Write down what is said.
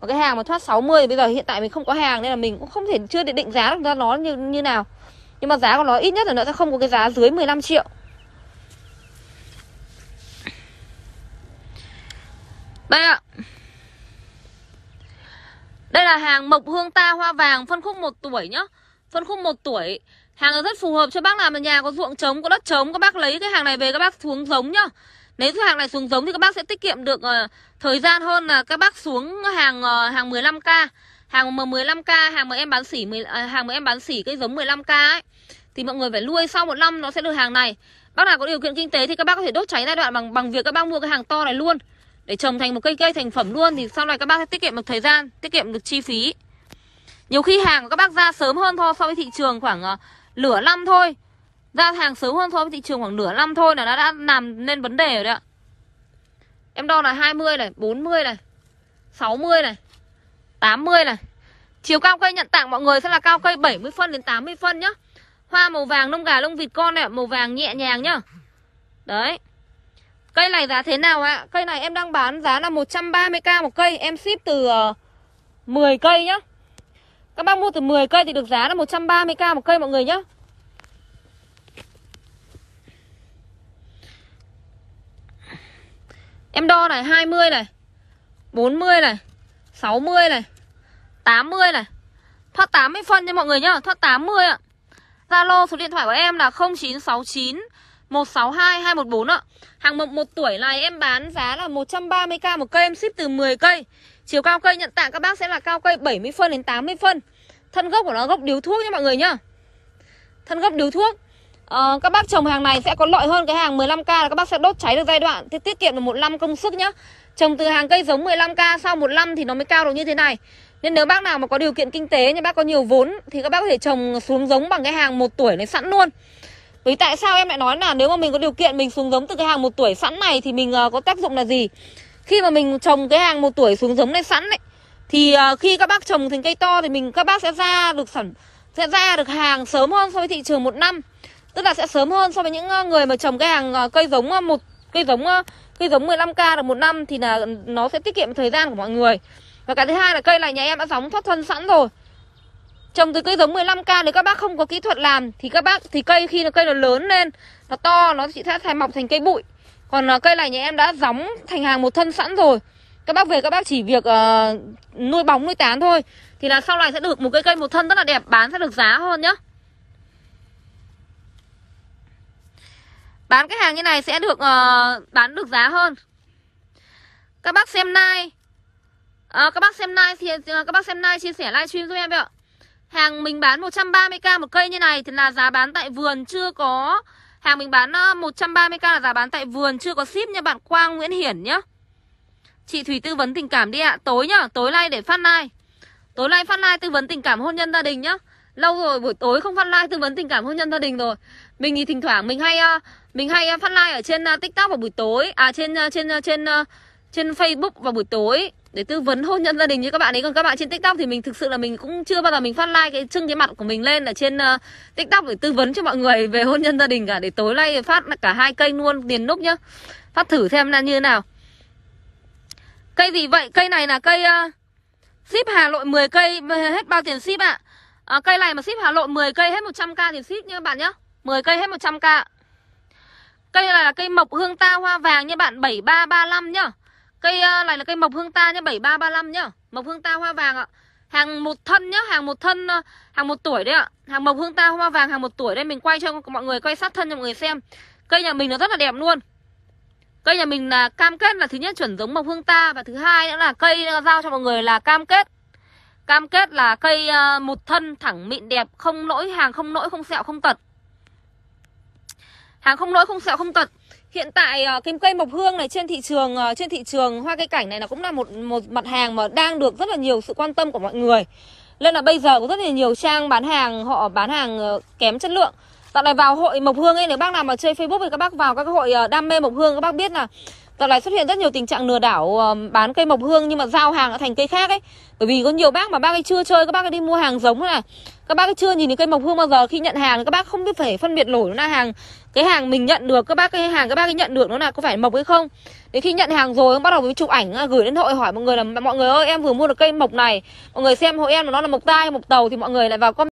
Và cái hàng mà thoát 60 bây giờ hiện tại mình không có hàng nên là mình cũng không thể chưa định định giá được ra nó như như nào. Nhưng mà giá của nó ít nhất là nó sẽ không có cái giá dưới 15 triệu. Đây ạ. Đây là hàng mộc hương ta hoa vàng phân khúc 1 tuổi nhá. Phân khúc 1 tuổi Hàng rất phù hợp cho bác làm ở nhà có ruộng trống, có đất trống Các bác lấy cái hàng này về các bác xuống giống nhá nếu hàng này xuống giống thì các bác sẽ tiết kiệm được uh, thời gian hơn là các bác xuống hàng uh, hàng 15k, hàng M15k, hàng mà em bán sỉ uh, hàng mà em bán sỉ cái giống 15k ấy thì mọi người phải nuôi sau một năm nó sẽ được hàng này. Bác nào có điều kiện kinh tế thì các bác có thể đốt cháy giai đoạn bằng bằng việc các bác mua cái hàng to này luôn để trồng thành một cây cây thành phẩm luôn thì sau này các bác sẽ tiết kiệm được thời gian, tiết kiệm được chi phí. Nhiều khi hàng của các bác ra sớm hơn thôi so với thị trường khoảng uh, lửa năm thôi ra hàng sớm hơn so với thị trường khoảng nửa năm thôi là nó đã làm nên vấn đề rồi đấy ạ em đo là 20 này 40 này 60 này 80 này chiều cao cây nhận tặng mọi người sẽ là cao cây 70 phân đến 80 phân nhá hoa màu vàng lông gà lông vịt con này màu vàng nhẹ nhàng nhá đấy cây này giá thế nào ạ cây này em đang bán giá là 130k một cây em ship từ 10 ờ, cây nhá các bác mua từ 10 cây thì được giá là 130k một cây mọi người nhá Em đo này 20 này 40 này 60 này 80 này Thoát 80 phân nha mọi người nhá Thoát 80 ạ Zalo số điện thoại của em là 0969 162 214 ạ Hàng mộc 1 tuổi này em bán giá là 130k một cây Em ship từ 10 cây Chiều cao cây nhận tặng các bác sẽ là cao cây 70 phân đến 80 phân Thân gốc của nó gốc điếu thuốc nha mọi người nhá Thân gốc điếu thuốc Ờ, các bác trồng hàng này sẽ có lợi hơn cái hàng 15k là các bác sẽ đốt cháy được giai đoạn thì tiết kiệm được một năm công sức nhá. Trồng từ hàng cây giống 15k sau một năm thì nó mới cao được như thế này. Nên nếu bác nào mà có điều kiện kinh tế như bác có nhiều vốn thì các bác có thể trồng xuống giống bằng cái hàng một tuổi này sẵn luôn. Vì tại sao em lại nói là nếu mà mình có điều kiện mình xuống giống từ cái hàng một tuổi sẵn này thì mình ờ, có tác dụng là gì? Khi mà mình trồng cái hàng một tuổi xuống giống này sẵn ấy thì ờ, khi các bác trồng thành cây to thì mình các bác sẽ ra được sản sẽ ra được hàng sớm hơn so với thị trường một năm tức là sẽ sớm hơn so với những ờ, người mà trồng cái hàng ờ, cây giống ờ, một cây giống cây giống 15k được một năm thì là nó sẽ tiết kiệm thời gian của mọi người và cái thứ hai là cây này nhà em đã sóng thoát thân sẵn rồi trồng từ cây giống 15k nếu các bác không có kỹ thuật làm thì các bác thì cây khi là cây nó lớn lên nó to nó chỉ sẽ thay mọc thành cây bụi còn cây này nhà em đã gióng thành hàng một thân sẵn rồi các bác về các bác chỉ việc uh, nuôi bóng nuôi tán thôi thì là sau này sẽ được một cây cây một thân rất là đẹp bán sẽ được giá hơn nhá Bán cái hàng như này sẽ được uh, bán được giá hơn Các bác xem like à, ờ, Các bác xem like thì ờ, Các bác xem like chia sẻ livestream giúp em ạ Hàng mình bán 130k một cây như này Thì là giá bán tại vườn chưa có Hàng mình bán 130k là giá bán tại vườn Chưa có ship nha bạn Quang Nguyễn Hiển nhá Chị Thủy tư vấn tình cảm đi ạ Tối nhá, tối nay để phát like Tối nay phát like tư vấn tình cảm hôn nhân gia đình nhá lâu rồi buổi tối không phát like tư vấn tình cảm hôn nhân gia đình rồi mình thì thỉnh thoảng mình hay ờ, mình hay ờ, phát like ở trên ờ, tiktok vào buổi tối à trên trên trên trên facebook vào buổi tối để tư vấn hôn nhân gia đình như các bạn ấy còn các bạn trên tiktok thì mình thực sự là mình cũng chưa bao giờ mình phát like cái trưng cái mặt của mình lên ở trên tiktok để tư vấn cho mọi người về hôn nhân gia đình cả để tối nay phát cả hai cây luôn tiền núc nhá phát thử xem là như thế nào cây gì vậy cây này là cây uh, ship hà nội 10 cây hết bao tiền ship ạ à? à, Cây này mà ship Hà Nội 10 cây hết 100k thì ship nha bạn nhá 10 cây hết 100k Cây này là cây mộc hương ta hoa vàng nha bạn 7335 nhá Cây ờ, này là cây mộc hương ta nhá 7335 nhá Mộc hương ta hoa vàng ạ Hàng một thân nhá, hàng một thân ờ, Hàng một tuổi đấy ạ Hàng mộc hương ta hoa vàng hàng một tuổi đây Mình quay cho mọi người quay sát thân cho mọi người xem Cây nhà mình nó rất là đẹp luôn Cây nhà mình là cam kết là thứ nhất chuẩn giống mộc hương ta Và thứ hai nữa là cây giao cho mọi người là cam kết Cam kết là cây ờ, một thân thẳng mịn đẹp Không lỗi hàng không lỗi không sẹo không tật Hàng không lỗi không sẹo không tật Hiện tại cái ờ, cây mộc hương này trên thị trường ờ, trên thị trường hoa cây cảnh này là cũng là một một mặt hàng mà đang được rất là nhiều sự quan tâm của mọi người. Nên là bây giờ có rất là nhiều trang bán hàng họ bán hàng kém chất lượng. Tại này vào hội mộc hương ấy nếu bác nào mà chơi Facebook thì các bác vào các hội đam mê mộc hương các bác biết là Dạo này xuất hiện rất nhiều tình trạng lừa đảo ờ, bán cây mộc hương nhưng mà giao hàng đã thành cây khác ấy. Bởi vì có nhiều bác mà bác ấy chưa chơi các bác ấy đi mua hàng giống là Các bác ấy chưa nhìn thấy cây mộc hương bao giờ khi nhận hàng các bác không biết phải phân biệt nổi nó là hàng cái hàng mình nhận được các bác cái hàng các bác ấy nhận được nó là có phải mộc hay không. Đến khi nhận hàng rồi bắt đầu với chụp ảnh à, gửi đến hội hỏi mọi người là mọi người ơi em vừa mua được cây mộc này. Mọi người xem hội em nó là mộc tai mộc tàu thì mọi người lại vào comment